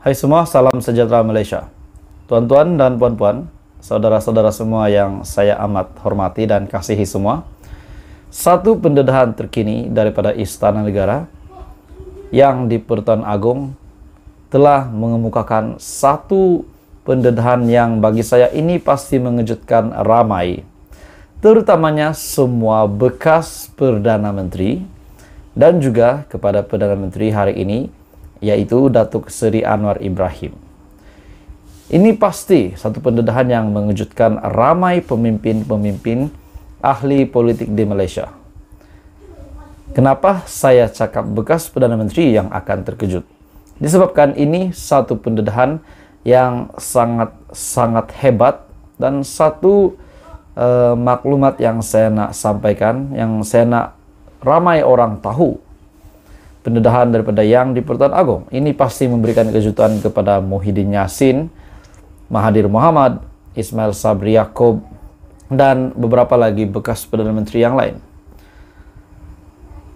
Hai semua, salam sejahtera Malaysia. Tuan-tuan dan puan-puan, saudara-saudara semua yang saya amat hormati dan kasihi semua. Satu pendedahan terkini daripada Istana Negara yang di Pertuan Agung telah mengemukakan satu pendedahan yang bagi saya ini pasti mengejutkan ramai. Terutamanya semua bekas Perdana Menteri dan juga kepada Perdana Menteri hari ini yaitu Datuk Seri Anwar Ibrahim. Ini pasti satu pendedahan yang mengejutkan ramai pemimpin-pemimpin ahli politik di Malaysia. Kenapa saya cakap bekas Perdana Menteri yang akan terkejut? Disebabkan ini satu pendedahan yang sangat-sangat hebat dan satu uh, maklumat yang saya nak sampaikan, yang saya nak ramai orang tahu pendedahan daripada yang di Pertuan Agung. Ini pasti memberikan kejutan kepada Muhyiddin Yassin, Mahathir Muhammad, Ismail Sabri Yaakob, dan beberapa lagi bekas Perdana Menteri yang lain.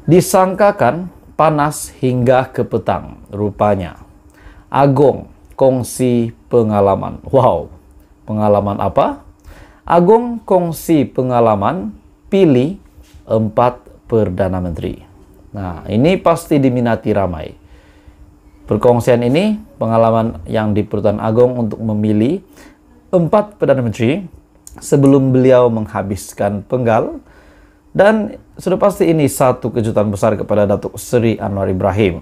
Disangkakan panas hingga ke petang, rupanya. Agung, kongsi pengalaman. Wow, pengalaman apa? Agung kongsi pengalaman pilih empat Perdana Menteri. Nah, ini pasti diminati ramai. Perkongsian ini pengalaman yang di Pertuan Agong untuk memilih empat Perdana Menteri sebelum beliau menghabiskan penggal dan sudah pasti ini satu kejutan besar kepada Datuk Seri Anwar Ibrahim.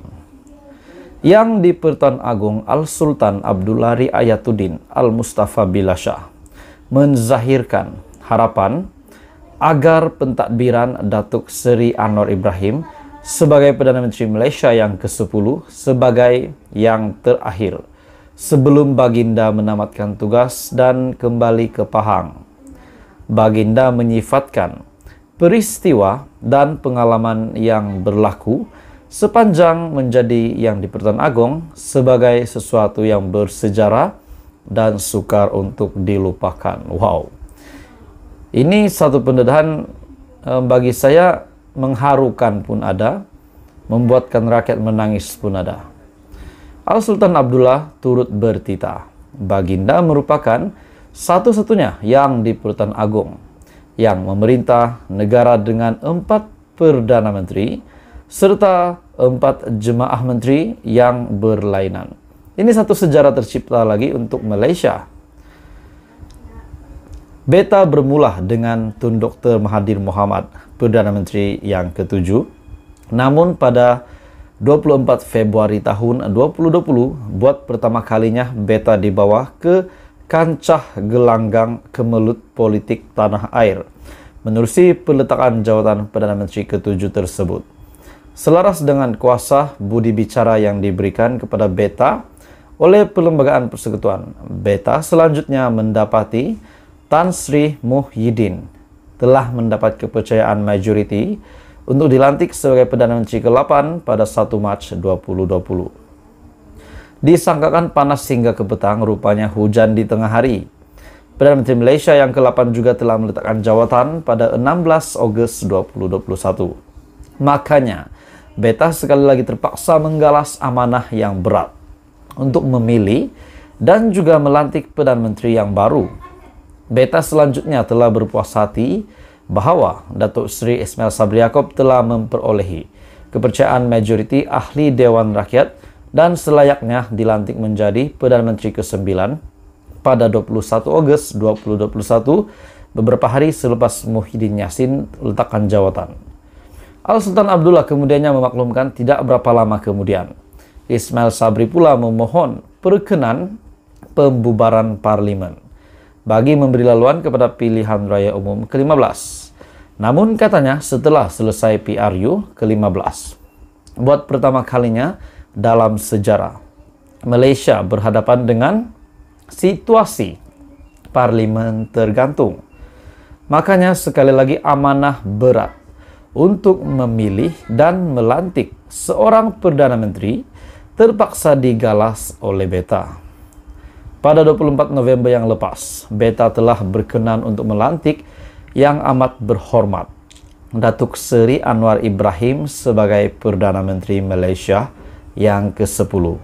Yang di Agung Al-Sultan Abdullari Ayatuddin Al-Mustafa Bilasyah menzahirkan harapan agar pentadbiran Datuk Seri Anwar Ibrahim sebagai Perdana Menteri Malaysia yang ke-10 sebagai yang terakhir sebelum Baginda menamatkan tugas dan kembali ke Pahang. Baginda menyifatkan peristiwa dan pengalaman yang berlaku sepanjang menjadi yang di Pertuan Agong sebagai sesuatu yang bersejarah dan sukar untuk dilupakan. Wow. Ini satu pendedahan eh, bagi saya mengharukan pun ada, membuatkan rakyat menangis pun ada. Al-Sultan Abdullah turut bertita. Baginda merupakan satu-satunya yang di Pertan Agung yang memerintah negara dengan empat Perdana Menteri serta empat jemaah menteri yang berlainan. Ini satu sejarah tercipta lagi untuk Malaysia Beta bermula dengan Tun Dr. Mahathir Mohamad, Perdana Menteri yang ketujuh. Namun pada 24 Februari tahun 2020, buat pertama kalinya Beta dibawa ke kancah gelanggang kemelut politik tanah air, menerusi peletakan jawatan Perdana Menteri ketujuh tersebut. Selaras dengan kuasa budi bicara yang diberikan kepada Beta oleh Perlembagaan Persekutuan, Beta selanjutnya mendapati Tan Sri Muhyiddin telah mendapat kepercayaan majority untuk dilantik sebagai Perdana Menteri ke-8 pada 1 Mac 2020. Disangkakan panas hingga ke petang, rupanya hujan di tengah hari. Perdana Menteri Malaysia yang ke-8 juga telah meletakkan jawatan pada 16 Ogos 2021. Makanya, Beta sekali lagi terpaksa menggalas amanah yang berat untuk memilih dan juga melantik Perdana Menteri yang baru Beta selanjutnya telah berpuas hati bahwa Datuk Seri Ismail Sabri Yaakob telah memperolehi kepercayaan majoriti ahli Dewan Rakyat dan selayaknya dilantik menjadi Perdana Menteri ke-9 pada 21 Ogos 2021 beberapa hari selepas Muhyiddin Yassin letakkan jawatan. Al-Sultan Abdullah kemudiannya memaklumkan tidak berapa lama kemudian. Ismail Sabri pula memohon perkenan pembubaran parlimen bagi memberi laluan kepada pilihan raya umum ke-15. Namun katanya setelah selesai PRU ke-15, buat pertama kalinya dalam sejarah, Malaysia berhadapan dengan situasi parlimen tergantung. Makanya sekali lagi amanah berat untuk memilih dan melantik seorang Perdana Menteri terpaksa digalas oleh beta. Pada 24 November yang lepas, Beta telah berkenan untuk melantik yang amat berhormat Datuk Seri Anwar Ibrahim sebagai Perdana Menteri Malaysia yang ke-10.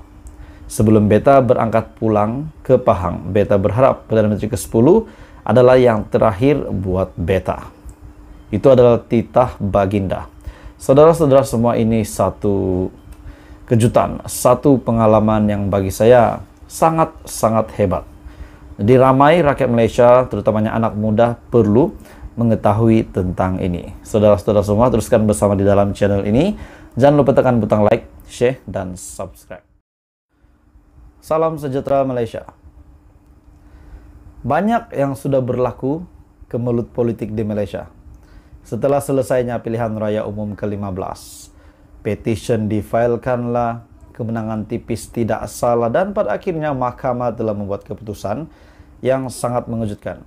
Sebelum Beta berangkat pulang ke Pahang, Beta berharap Perdana Menteri ke-10 adalah yang terakhir buat Beta. Itu adalah titah baginda. Saudara-saudara semua ini satu kejutan, satu pengalaman yang bagi saya sangat-sangat hebat. Jadi rakyat Malaysia, terutamanya anak muda, perlu mengetahui tentang ini. Saudara-saudara semua, teruskan bersama di dalam channel ini. Jangan lupa tekan butang like, share, dan subscribe. Salam sejahtera Malaysia. Banyak yang sudah berlaku kemelut politik di Malaysia. Setelah selesainya pilihan raya umum ke-15, petition difailkanlah, kemenangan tipis tidak salah dan pada akhirnya mahkamah telah membuat keputusan yang sangat mengejutkan.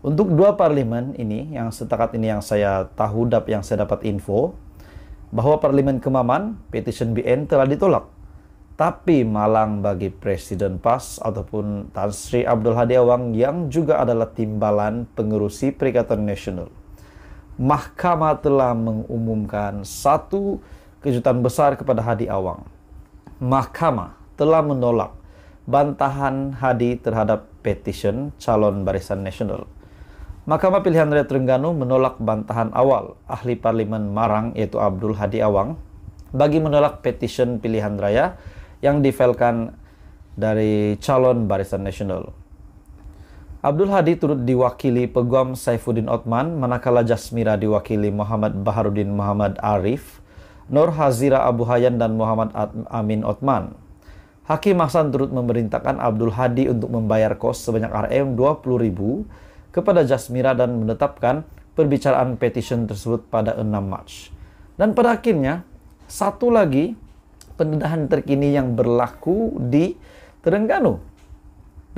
Untuk dua parlimen ini yang setakat ini yang saya tahu dap yang saya dapat info bahwa parlimen Kemaman petition BN telah ditolak. Tapi malang bagi Presiden PAS ataupun Tan Sri Abdul Hadi Awang yang juga adalah timbalan pengerusi Perikatan Nasional. Mahkamah telah mengumumkan satu kejutan besar kepada Hadi Awang mahkamah telah menolak bantahan Hadi terhadap petition calon Barisan Nasional. Mahkamah Pilihan Raya Terengganu menolak bantahan awal ahli parlimen Marang yaitu Abdul Hadi Awang bagi menolak petition pilihan raya yang difailkan dari calon Barisan Nasional. Abdul Hadi turut diwakili Peguam Saifuddin Otman, manakala Jasmira diwakili Muhammad Baharudin Muhammad Arif, Nur Hazira Abu Hayyan dan Muhammad Amin Otman. Hakim Hasan turut memerintahkan Abdul Hadi untuk membayar kos sebanyak RM 20.000 kepada Jasmira dan menetapkan perbicaraan petition tersebut pada 6 Mac. Dan pada akhirnya, satu lagi pendedahan terkini yang berlaku di Terengganu.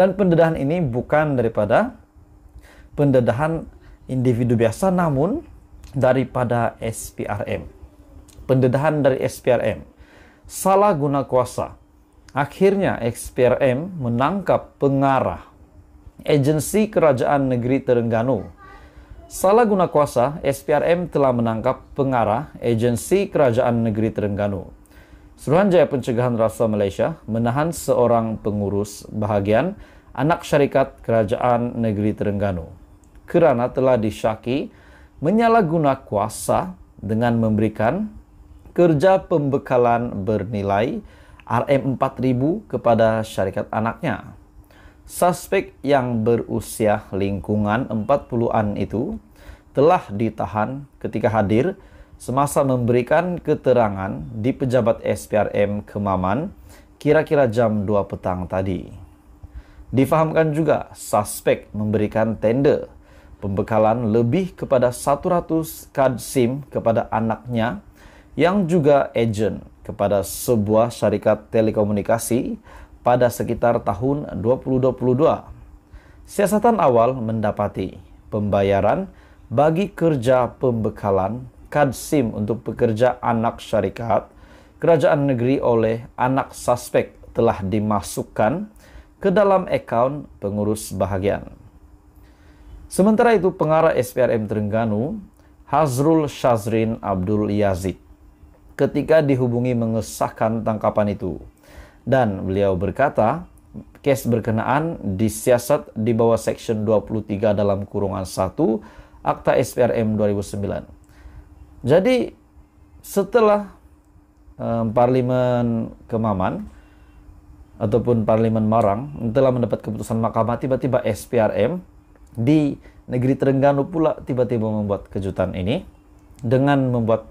Dan pendedahan ini bukan daripada pendedahan individu biasa namun daripada SPRM pendedahan dari SPRM. Salah guna kuasa. Akhirnya SPRM menangkap pengarah agensi kerajaan negeri Terengganu. Salah guna kuasa, SPRM telah menangkap pengarah agensi kerajaan negeri Terengganu. Suruhanjaya Pencegahan Rasa Malaysia menahan seorang pengurus bahagian anak syarikat kerajaan negeri Terengganu kerana telah disyaki menyalahguna kuasa dengan memberikan kerja pembekalan bernilai RM4000 kepada syarikat anaknya. Suspek yang berusia lingkungan 40-an itu telah ditahan ketika hadir semasa memberikan keterangan di pejabat SPRM Kemaman kira-kira jam 2 petang tadi. Difahamkan juga suspek memberikan tender pembekalan lebih kepada 100 kad SIM kepada anaknya yang juga agent kepada sebuah syarikat telekomunikasi pada sekitar tahun 2022. Siasatan awal mendapati pembayaran bagi kerja pembekalan kad SIM untuk pekerja anak syarikat kerajaan negeri oleh anak suspek telah dimasukkan ke dalam akaun pengurus bahagian. Sementara itu pengarah SPRM Terengganu Hazrul Shazrin Abdul Yazid ketika dihubungi mengesahkan tangkapan itu. Dan beliau berkata, kes berkenaan disiasat di bawah Section 23 dalam kurungan 1 Akta SPRM 2009. Jadi setelah um, Parlimen Kemaman ataupun Parlimen Marang telah mendapat keputusan mahkamah tiba-tiba SPRM di negeri Terengganu pula tiba-tiba membuat kejutan ini dengan membuat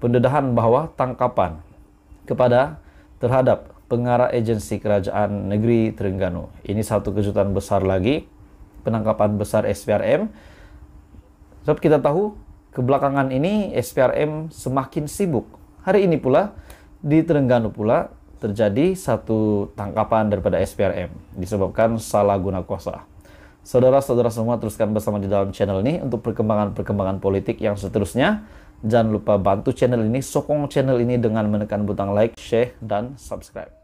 pendedahan bahwa tangkapan kepada terhadap pengarah agensi kerajaan negeri Terengganu. Ini satu kejutan besar lagi, penangkapan besar SPRM. Sebab kita tahu kebelakangan ini SPRM semakin sibuk. Hari ini pula di Terengganu pula terjadi satu tangkapan daripada SPRM disebabkan salah guna kuasa. Saudara-saudara semua teruskan bersama di dalam channel ini untuk perkembangan-perkembangan politik yang seterusnya. Jangan lupa bantu channel ini, sokong channel ini dengan menekan butang like, share, dan subscribe.